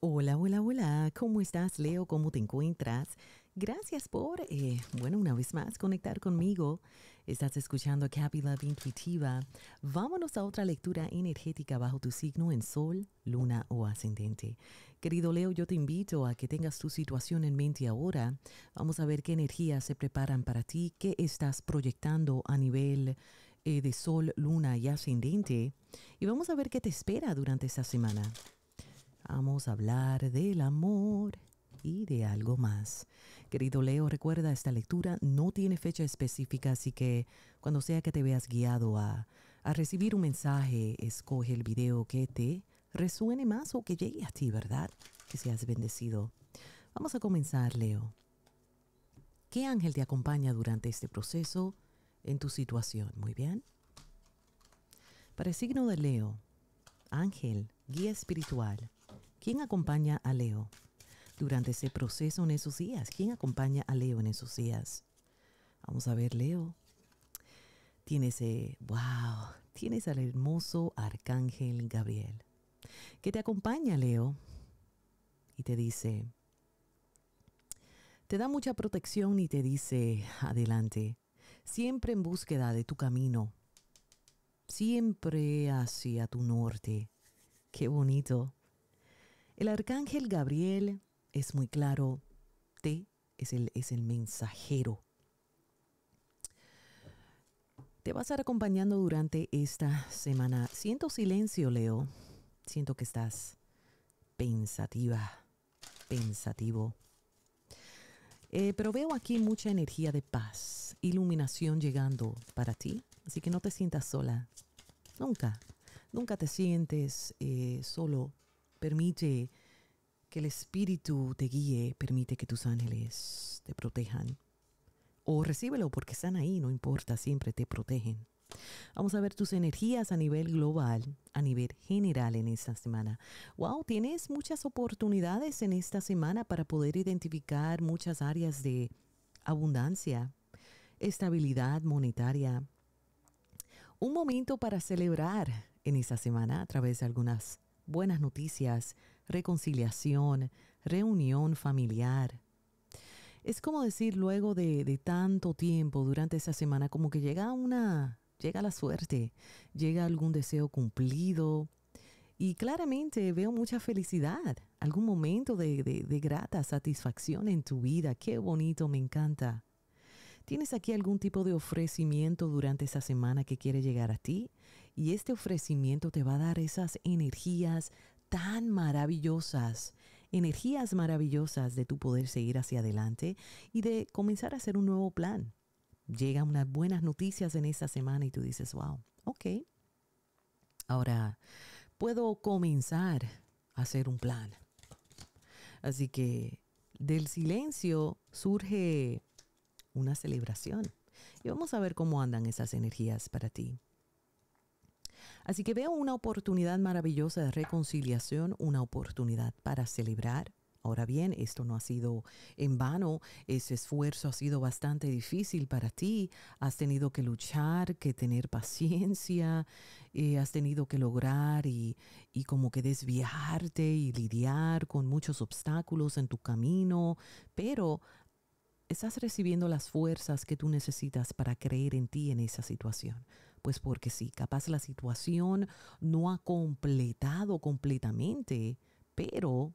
Hola, hola, hola. ¿Cómo estás, Leo? ¿Cómo te encuentras? Gracias por, eh, bueno, una vez más, conectar conmigo. Estás escuchando Happy Intuitiva. Vámonos a otra lectura energética bajo tu signo en Sol, Luna o Ascendente. Querido Leo, yo te invito a que tengas tu situación en mente ahora. Vamos a ver qué energías se preparan para ti, qué estás proyectando a nivel eh, de Sol, Luna y Ascendente. Y vamos a ver qué te espera durante esta semana. Vamos a hablar del amor y de algo más. Querido Leo, recuerda, esta lectura no tiene fecha específica, así que cuando sea que te veas guiado a, a recibir un mensaje, escoge el video que te resuene más o que llegue a ti, ¿verdad? Que seas bendecido. Vamos a comenzar, Leo. ¿Qué ángel te acompaña durante este proceso en tu situación? Muy bien. Para el signo de Leo, ángel, guía espiritual, ¿Quién acompaña a Leo durante ese proceso en esos días? ¿Quién acompaña a Leo en esos días? Vamos a ver, Leo. Tiene ese, wow, tienes al hermoso arcángel Gabriel, que te acompaña, Leo, y te dice, te da mucha protección y te dice, adelante, siempre en búsqueda de tu camino, siempre hacia tu norte. Qué bonito. El arcángel Gabriel es muy claro, te es el, es el mensajero. Te vas a estar acompañando durante esta semana. Siento silencio, Leo. Siento que estás pensativa, pensativo. Eh, pero veo aquí mucha energía de paz, iluminación llegando para ti. Así que no te sientas sola. Nunca. Nunca te sientes eh, solo Permite que el Espíritu te guíe, permite que tus ángeles te protejan. O recíbelo porque están ahí, no importa, siempre te protegen. Vamos a ver tus energías a nivel global, a nivel general en esta semana. Wow, tienes muchas oportunidades en esta semana para poder identificar muchas áreas de abundancia, estabilidad monetaria. Un momento para celebrar en esta semana a través de algunas buenas noticias, reconciliación, reunión familiar. Es como decir luego de, tanto tiempo durante esa semana, como que llega una, llega la suerte, llega algún deseo cumplido, y claramente veo mucha felicidad, algún momento de, de, grata satisfacción en tu vida. Qué bonito, me encanta. ¿Tienes aquí algún tipo de ofrecimiento durante esa semana que quiere llegar a ti? Y este ofrecimiento te va a dar esas energías tan maravillosas, energías maravillosas de tu poder seguir hacia adelante y de comenzar a hacer un nuevo plan. Llegan unas buenas noticias en esta semana y tú dices, wow, ok. Ahora, puedo comenzar a hacer un plan. Así que del silencio surge una celebración. Y vamos a ver cómo andan esas energías para ti. Así que veo una oportunidad maravillosa de reconciliación, una oportunidad para celebrar. Ahora bien, esto no ha sido en vano, ese esfuerzo ha sido bastante difícil para ti, has tenido que luchar, que tener paciencia, eh, has tenido que lograr y, y como que desviarte y lidiar con muchos obstáculos en tu camino, pero estás recibiendo las fuerzas que tú necesitas para creer en ti en esa situación. Pues porque sí, capaz la situación no ha completado completamente, pero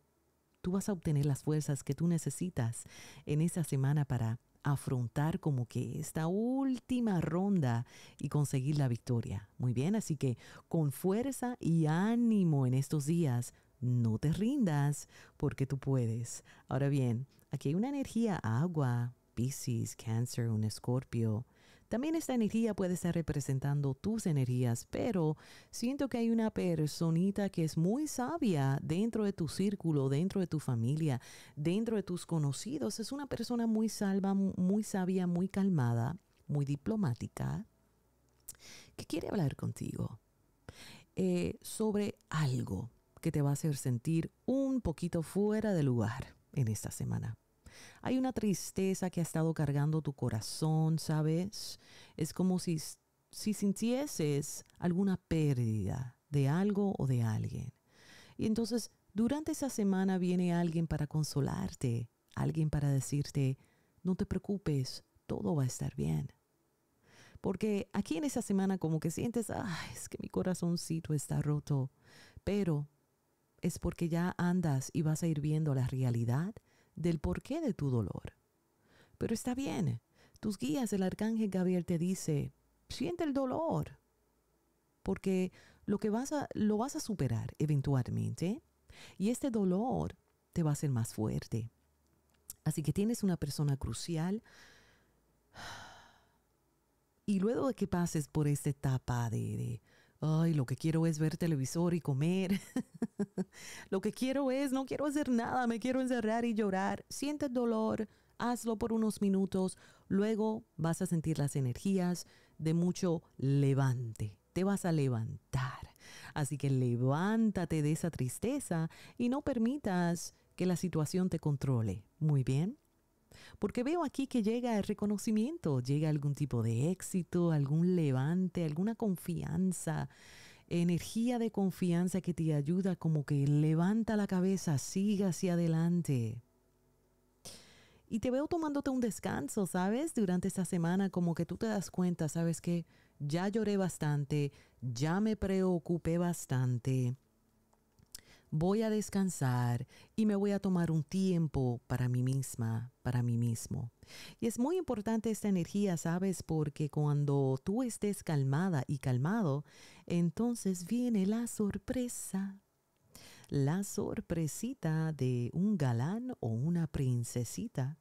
tú vas a obtener las fuerzas que tú necesitas en esa semana para afrontar como que esta última ronda y conseguir la victoria. Muy bien, así que con fuerza y ánimo en estos días, no te rindas porque tú puedes. Ahora bien, aquí hay una energía agua, piscis, Cáncer, un Escorpio. También esta energía puede estar representando tus energías, pero siento que hay una personita que es muy sabia dentro de tu círculo, dentro de tu familia, dentro de tus conocidos. Es una persona muy salva, muy sabia, muy calmada, muy diplomática, que quiere hablar contigo eh, sobre algo que te va a hacer sentir un poquito fuera de lugar en esta semana. Hay una tristeza que ha estado cargando tu corazón, ¿sabes? Es como si, si sintieses alguna pérdida de algo o de alguien. Y entonces, durante esa semana viene alguien para consolarte, alguien para decirte, no te preocupes, todo va a estar bien. Porque aquí en esa semana como que sientes, es que mi corazoncito está roto. Pero es porque ya andas y vas a ir viendo la realidad del porqué de tu dolor. Pero está bien, tus guías, el arcángel Gabriel te dice, siente el dolor, porque lo que vas a, lo vas a superar eventualmente y este dolor te va a hacer más fuerte. Así que tienes una persona crucial. Y luego de que pases por esta etapa de ay, lo que quiero es ver televisor y comer, lo que quiero es, no quiero hacer nada, me quiero encerrar y llorar, Siente dolor, hazlo por unos minutos, luego vas a sentir las energías de mucho levante, te vas a levantar. Así que levántate de esa tristeza y no permitas que la situación te controle. Muy bien. Porque veo aquí que llega el reconocimiento, llega algún tipo de éxito, algún levante, alguna confianza, energía de confianza que te ayuda como que levanta la cabeza, siga hacia adelante. Y te veo tomándote un descanso, ¿sabes? Durante esta semana, como que tú te das cuenta, ¿sabes que Ya lloré bastante, ya me preocupé bastante, voy a descansar y me voy a tomar un tiempo para mí misma, para mí mismo. Y es muy importante esta energía, ¿sabes? Porque cuando tú estés calmada y calmado, entonces viene la sorpresa. La sorpresita de un galán o una princesita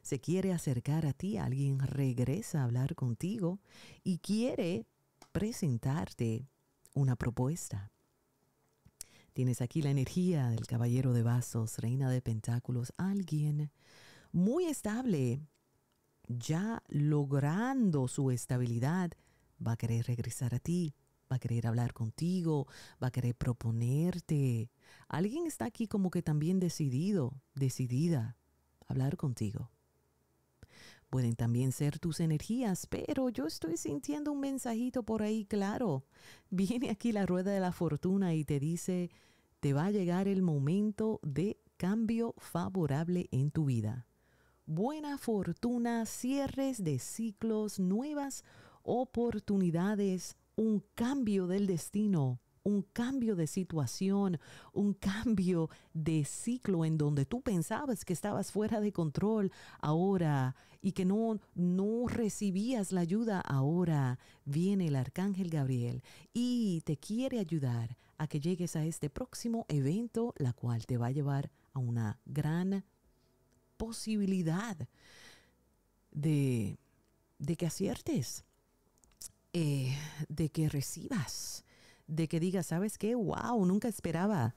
se quiere acercar a ti, alguien regresa a hablar contigo y quiere presentarte una propuesta. Tienes aquí la energía del caballero de vasos, reina de pentáculos, alguien muy estable, ya logrando su estabilidad, va a querer regresar a ti, va a querer hablar contigo, va a querer proponerte. Alguien está aquí como que también decidido, decidida, hablar contigo. Pueden también ser tus energías, pero yo estoy sintiendo un mensajito por ahí claro. Viene aquí la rueda de la fortuna y te dice, te va a llegar el momento de cambio favorable en tu vida. Buena fortuna, cierres de ciclos, nuevas oportunidades, un cambio del destino un cambio de situación, un cambio de ciclo en donde tú pensabas que estabas fuera de control ahora y que no, no recibías la ayuda ahora, viene el arcángel Gabriel y te quiere ayudar a que llegues a este próximo evento, la cual te va a llevar a una gran posibilidad de, que aciertes, eh, de que recibas de que diga, ¿sabes qué? ¡Wow! Nunca esperaba,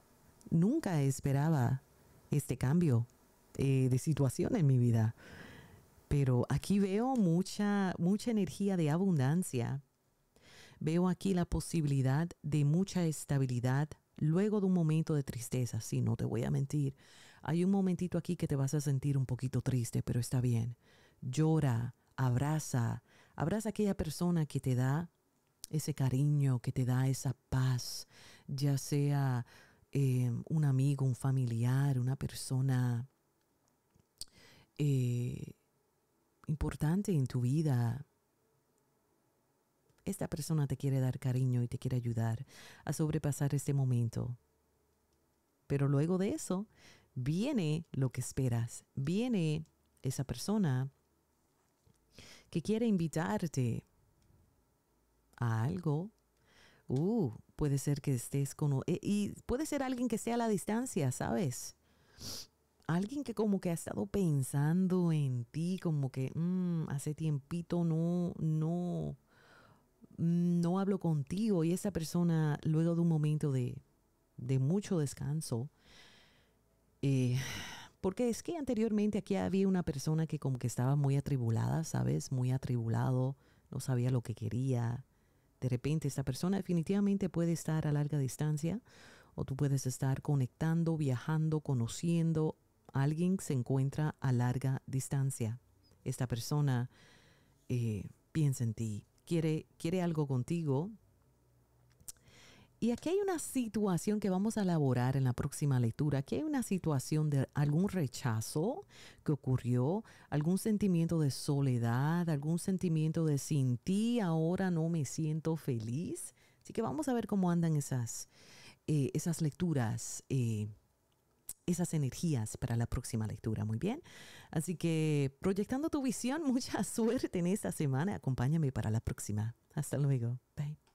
nunca esperaba este cambio eh, de situación en mi vida. Pero aquí veo mucha, mucha energía de abundancia. Veo aquí la posibilidad de mucha estabilidad luego de un momento de tristeza. si no te voy a mentir. Hay un momentito aquí que te vas a sentir un poquito triste, pero está bien. Llora, abraza, abraza a aquella persona que te da ese cariño que te da esa paz, ya sea eh, un amigo, un familiar, una persona eh, importante en tu vida. Esta persona te quiere dar cariño y te quiere ayudar a sobrepasar este momento. Pero luego de eso viene lo que esperas. Viene esa persona que quiere invitarte algo. Uh, puede ser que estés con... Eh, y puede ser alguien que esté a la distancia, ¿sabes? Alguien que como que ha estado pensando en ti, como que mm, hace tiempito no, no, no hablo contigo. Y esa persona, luego de un momento de, de mucho descanso, eh, porque es que anteriormente aquí había una persona que como que estaba muy atribulada, ¿sabes? Muy atribulado, no sabía lo que quería, de repente esta persona definitivamente puede estar a larga distancia o tú puedes estar conectando, viajando, conociendo. Alguien se encuentra a larga distancia. Esta persona eh, piensa en ti, quiere, quiere algo contigo, y aquí hay una situación que vamos a elaborar en la próxima lectura. Aquí hay una situación de algún rechazo que ocurrió, algún sentimiento de soledad, algún sentimiento de sin ti ahora no me siento feliz. Así que vamos a ver cómo andan esas, eh, esas lecturas. Eh, esas energías para la próxima lectura. Muy bien. Así que proyectando tu visión, mucha suerte en esta semana. Acompáñame para la próxima. Hasta luego. Bye.